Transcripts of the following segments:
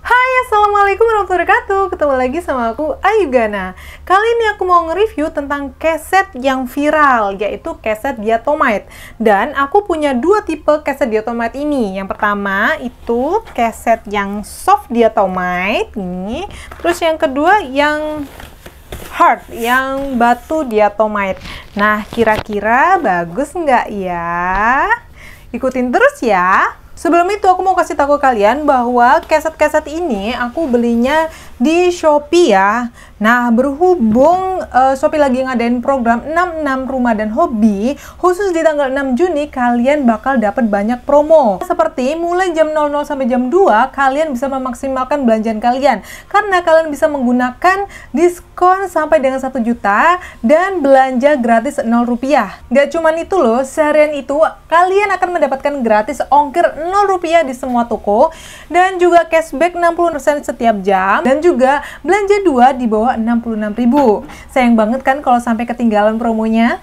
Hai Assalamualaikum warahmatullahi wabarakatuh Ketemu lagi sama aku Ayu Gana Kali ini aku mau nge-review tentang keset yang viral Yaitu keset diatomite Dan aku punya dua tipe keset diatomite ini Yang pertama itu keset yang soft diatomite ini. Terus yang kedua yang hard Yang batu diatomite Nah kira-kira bagus nggak ya? Ikutin terus ya Sebelum itu aku mau kasih tahu kalian bahwa keset-keset ini aku belinya di Shopee ya. Nah, berhubung uh, Shopee lagi ngadain program 66 rumah dan hobi, khusus di tanggal 6 Juni kalian bakal dapat banyak promo. Seperti mulai jam 00 sampai jam 2 kalian bisa memaksimalkan belanjaan kalian karena kalian bisa menggunakan diskon sampai dengan 1 juta dan belanja gratis 0 rupiah. Gak cuman itu loh, seharian itu kalian akan mendapatkan gratis ongkir 0 rupiah di semua toko dan juga cashback 60% setiap jam dan juga belanja 2 di bawah dibawa 66.000. Sayang banget kan kalau sampai ketinggalan promonya.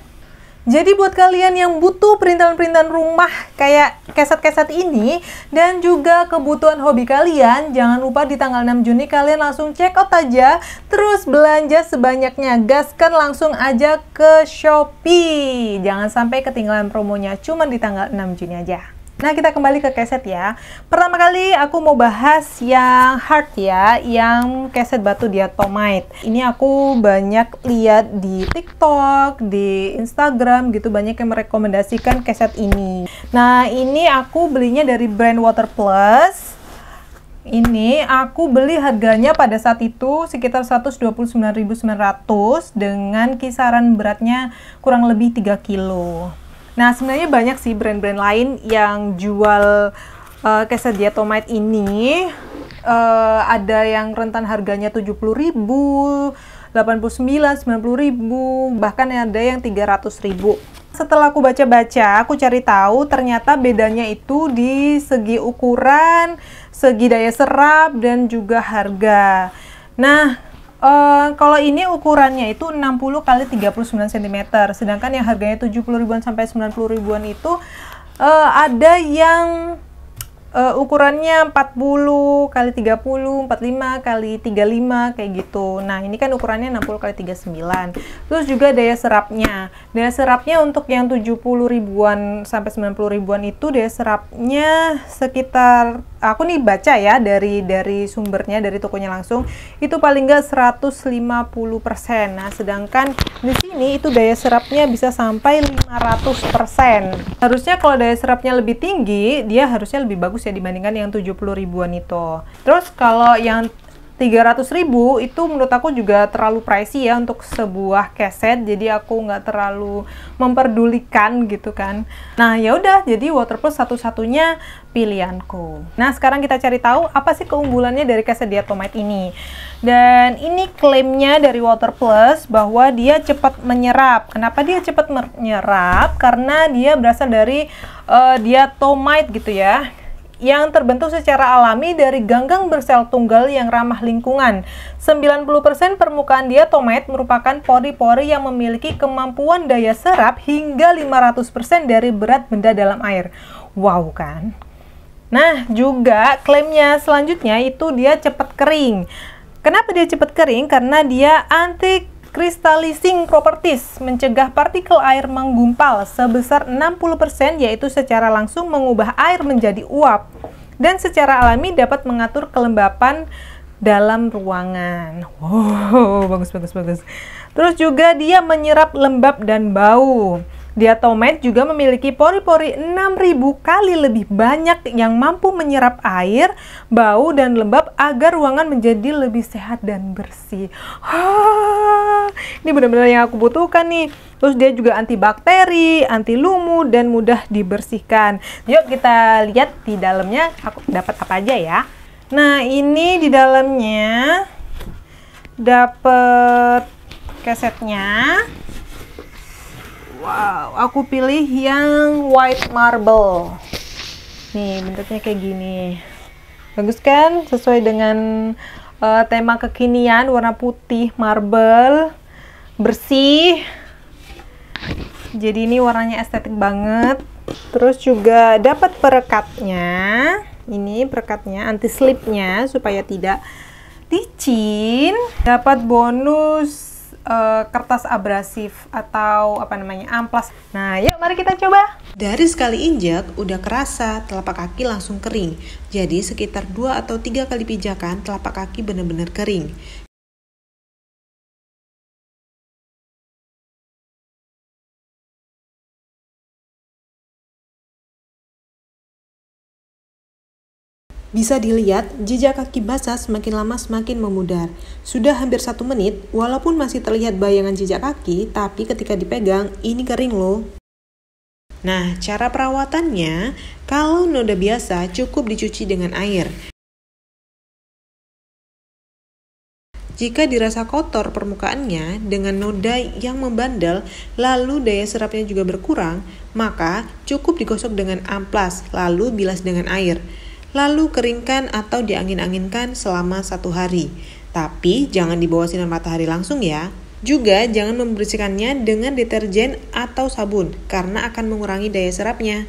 Jadi buat kalian yang butuh perintalan-perintalan rumah kayak keset-keset ini dan juga kebutuhan hobi kalian, jangan lupa di tanggal 6 Juni kalian langsung check out aja, terus belanja sebanyaknya, gaskan langsung aja ke Shopee. Jangan sampai ketinggalan promonya, cuma di tanggal 6 Juni aja. Nah, kita kembali ke keset ya. Pertama kali aku mau bahas yang hard ya, yang keset batu diatomite. Ini aku banyak lihat di TikTok, di Instagram gitu banyak yang merekomendasikan keset ini. Nah, ini aku belinya dari brand Water Plus. Ini aku beli harganya pada saat itu sekitar 129.900 dengan kisaran beratnya kurang lebih 3 kilo. Nah, sebenarnya banyak sih brand-brand lain yang jual uh, eh, quesadilla tomate ini. Uh, ada yang rentan harganya puluh ribu, sembilan puluh ribu, bahkan ada yang ratus ribu. Setelah aku baca-baca, aku cari tahu ternyata bedanya itu di segi ukuran, segi daya serap, dan juga harga. Nah, Uh, kalau ini ukurannya itu 60 kali 39 cm, sedangkan yang harganya 70 ribuan sampai 90 ribuan itu uh, ada yang uh, ukurannya 40 kali 30, 45 kali 35 kayak gitu. Nah, ini kan ukurannya 60 kali 39. Terus juga daya serapnya. Daya serapnya untuk yang 70 ribuan sampai 90 ribuan itu daya serapnya sekitar aku nih baca ya dari dari sumbernya dari tokonya langsung itu paling enggak 150%. Nah, sedangkan di sini itu daya serapnya bisa sampai 500%. Harusnya kalau daya serapnya lebih tinggi, dia harusnya lebih bagus bagus ya dibandingkan yang 70 ribuan itu. Terus kalau yang 300 ribu itu menurut aku juga terlalu pricey ya untuk sebuah keset jadi aku nggak terlalu memperdulikan gitu kan nah ya udah jadi waterproof satu-satunya pilihanku nah sekarang kita cari tahu apa sih keunggulannya dari keset diatomite ini dan ini klaimnya dari Water Plus bahwa dia cepat menyerap kenapa dia cepat menyerap karena dia berasal dari uh, diatomite gitu ya yang terbentuk secara alami dari ganggang bersel tunggal yang ramah lingkungan. 90% permukaan diatomat merupakan pori-pori yang memiliki kemampuan daya serap hingga 500% dari berat benda dalam air. Wow kan? Nah, juga klaimnya selanjutnya itu dia cepat kering. Kenapa dia cepat kering? Karena dia anti Crystallizing properties mencegah partikel air menggumpal sebesar 60% yaitu secara langsung mengubah air menjadi uap dan secara alami dapat mengatur kelembapan dalam ruangan. Wow, bagus bagus bagus. Terus juga dia menyerap lembab dan bau. Diatomet juga memiliki pori-pori 6000 kali lebih banyak yang mampu menyerap air, bau, dan lembab agar ruangan menjadi lebih sehat dan bersih. ini benar-benar yang aku butuhkan nih. Terus dia juga antibakteri, anti lumu, dan mudah dibersihkan. Yuk kita lihat di dalamnya aku dapat apa aja ya. Nah ini di dalamnya dapat kesetnya Wow, aku pilih yang white marble. Nih, bentuknya kayak gini. Bagus kan? Sesuai dengan uh, tema kekinian, warna putih marble, bersih. Jadi ini warnanya estetik banget. Terus juga dapat perekatnya. Ini perekatnya anti slipnya supaya tidak licin. Dapat bonus uh, kertas abrasif atau apa namanya amplas. Nah, yuk mari kita coba. Dari sekali injak, udah kerasa telapak kaki langsung kering. Jadi sekitar 2 atau 3 kali pijakan telapak kaki benar-benar kering. Bisa dilihat, jejak kaki basah semakin lama semakin memudar. Sudah hampir satu menit, walaupun masih terlihat bayangan jejak kaki, tapi ketika dipegang, ini kering loh. Nah, cara perawatannya, kalau noda biasa cukup dicuci dengan air. Jika dirasa kotor permukaannya dengan noda yang membandel, lalu daya serapnya juga berkurang, maka cukup digosok dengan amplas, lalu bilas dengan air lalu keringkan atau diangin-anginkan selama satu hari. Tapi jangan dibawa sinar matahari langsung ya. Juga jangan membersihkannya dengan deterjen atau sabun karena akan mengurangi daya serapnya.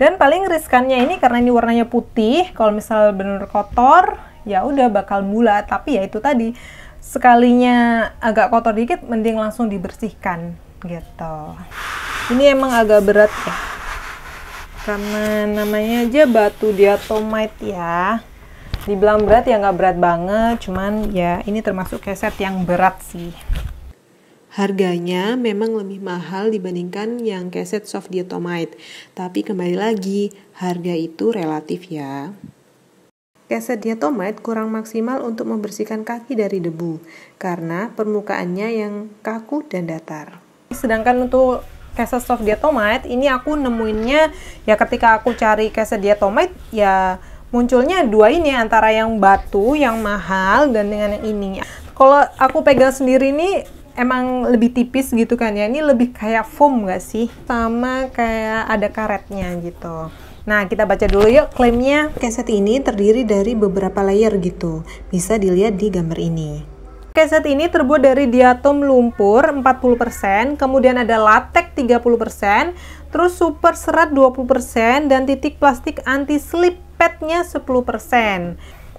Dan paling riskannya ini karena ini warnanya putih, kalau misal benar kotor, ya udah bakal mula. Tapi ya itu tadi, sekalinya agak kotor dikit, mending langsung dibersihkan gitu. Ini emang agak berat ya karena namanya aja batu diatomite ya dibilang berat ya nggak berat banget cuman ya ini termasuk keset yang berat sih Harganya memang lebih mahal dibandingkan yang keset soft diatomite, tapi kembali lagi, harga itu relatif ya. Keset diatomite kurang maksimal untuk membersihkan kaki dari debu, karena permukaannya yang kaku dan datar. Sedangkan untuk soft diatomite ini aku nemuinnya ya ketika aku cari quesadilla diatomite ya munculnya dua ini antara yang batu yang mahal dan dengan yang ini kalau aku pegang sendiri ini emang lebih tipis gitu kan ya ini lebih kayak foam gak sih sama kayak ada karetnya gitu Nah, kita baca dulu yuk klaimnya. Keset ini terdiri dari beberapa layer gitu. Bisa dilihat di gambar ini keset ini terbuat dari diatom lumpur 40%, kemudian ada latek 30%, terus super serat 20%, dan titik plastik anti slip padnya 10%.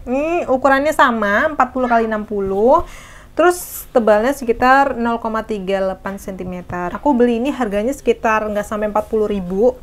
Ini ukurannya sama, 40 kali 60. Terus tebalnya sekitar 0,38 cm. Aku beli ini harganya sekitar nggak sampai 40 ribu.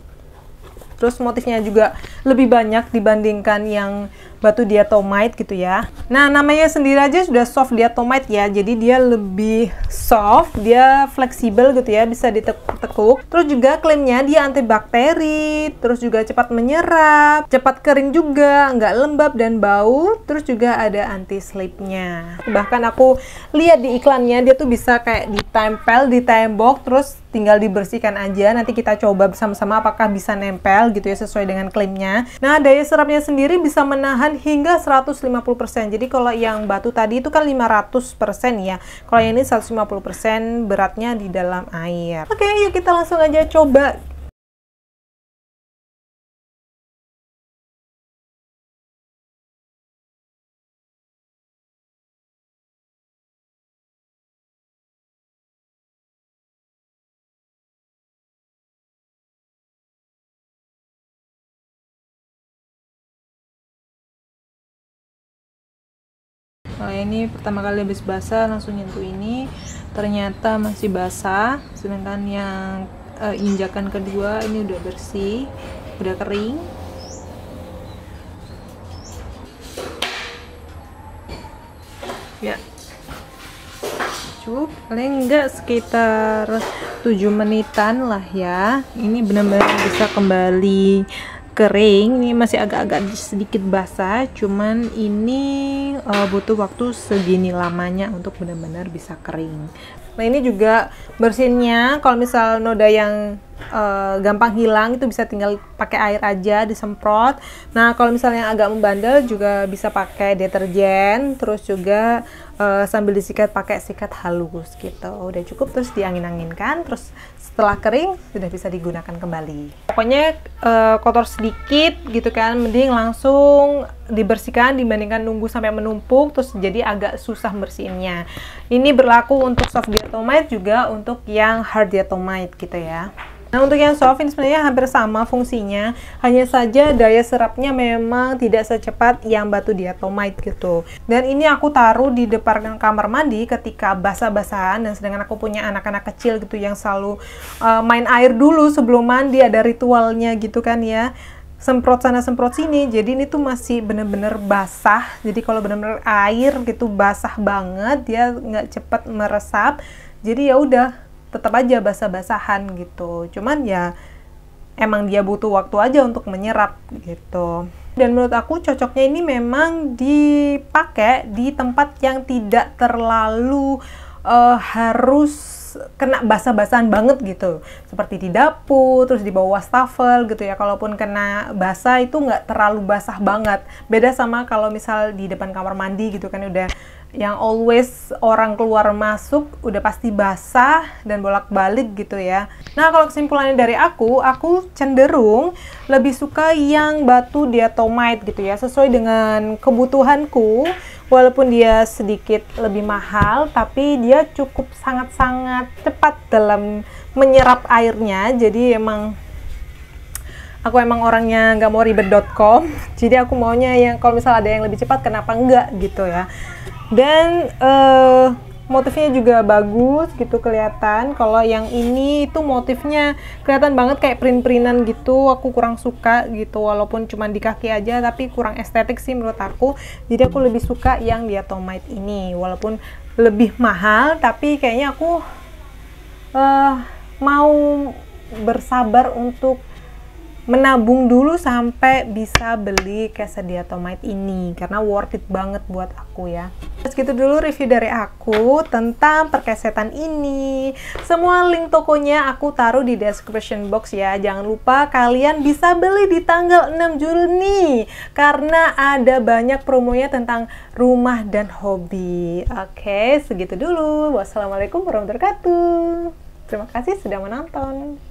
Terus motifnya juga lebih banyak dibandingkan yang batu diatomite gitu ya. Nah, namanya sendiri aja sudah soft diatomite ya. Jadi dia lebih soft, dia fleksibel gitu ya, bisa ditekuk. Terus juga klaimnya dia antibakteri, terus juga cepat menyerap, cepat kering juga, nggak lembab dan bau, terus juga ada anti slipnya. Bahkan aku lihat di iklannya dia tuh bisa kayak ditempel di tembok terus tinggal dibersihkan aja nanti kita coba bersama-sama apakah bisa nempel gitu ya sesuai dengan klaimnya nah daya serapnya sendiri bisa menahan perubahan hingga 150%. Jadi kalau yang batu tadi itu kan 500% ya. Kalau yang ini 150% beratnya di dalam air. Oke, yuk kita langsung aja coba nah ini pertama kali habis basah langsung nyentuh ini ternyata masih basah sedangkan yang uh, injakan kedua ini udah bersih udah kering ya cukup paling enggak sekitar 7 menitan lah ya ini benar-benar bisa kembali kering ini masih agak-agak sedikit basah cuman ini uh, butuh waktu segini lamanya untuk benar-benar bisa kering nah ini juga bersihnya, kalau misal noda yang uh, gampang hilang itu bisa tinggal pakai air aja disemprot nah kalau misalnya agak membandel juga bisa pakai deterjen terus juga uh, sambil disikat pakai sikat halus gitu udah cukup terus diangin-anginkan terus setelah kering sudah bisa digunakan kembali. Pokoknya e, kotor sedikit gitu kan, mending langsung dibersihkan dibandingkan nunggu sampai menumpuk terus jadi agak susah bersihinnya. Ini berlaku untuk soft diatomite juga untuk yang hard diatomite gitu ya. Nah untuk yang soft ini sebenarnya hampir sama fungsinya, hanya saja daya serapnya memang tidak secepat yang batu diatomite gitu. Dan ini aku taruh di depan kamar mandi ketika basah-basahan dan sedangkan aku punya anak-anak kecil gitu yang selalu uh, main air dulu sebelum mandi ada ritualnya gitu kan ya semprot sana semprot sini jadi ini tuh masih bener-bener basah jadi kalau bener-bener air gitu basah banget dia nggak cepet meresap jadi ya udah tetap aja basah-basahan gitu cuman ya emang dia butuh waktu aja untuk menyerap gitu dan menurut aku cocoknya ini memang dipakai di tempat yang tidak terlalu uh, harus kena basah-basahan banget gitu seperti di dapur terus di bawah wastafel gitu ya kalaupun kena basah itu nggak terlalu basah banget beda sama kalau misal di depan kamar mandi gitu kan udah yang always orang keluar masuk udah pasti basah dan bolak-balik gitu ya. Nah, kalau kesimpulannya dari aku, aku cenderung lebih suka yang batu dia diatomite gitu ya, sesuai dengan kebutuhanku. Walaupun dia sedikit lebih mahal, tapi dia cukup sangat-sangat cepat dalam menyerap airnya. Jadi emang aku emang orangnya nggak mau ribet.com. Jadi aku maunya yang kalau misal ada yang lebih cepat, kenapa enggak gitu ya dan uh, motifnya juga bagus gitu kelihatan kalau yang ini itu motifnya kelihatan banget kayak print-printan gitu aku kurang suka gitu walaupun cuma di kaki aja tapi kurang estetik sih menurut aku jadi aku lebih suka yang diatomite ini walaupun lebih mahal tapi kayaknya aku uh, mau bersabar untuk menabung dulu sampai bisa beli kesediatomite ini karena worth it banget buat aku ya segitu dulu review dari aku tentang perkesetan ini. Semua link tokonya aku taruh di description box ya. Jangan lupa kalian bisa beli di tanggal 6 Juni karena ada banyak promonya tentang rumah dan hobi. Oke, segitu dulu. Wassalamualaikum warahmatullahi wabarakatuh. Terima kasih sudah menonton.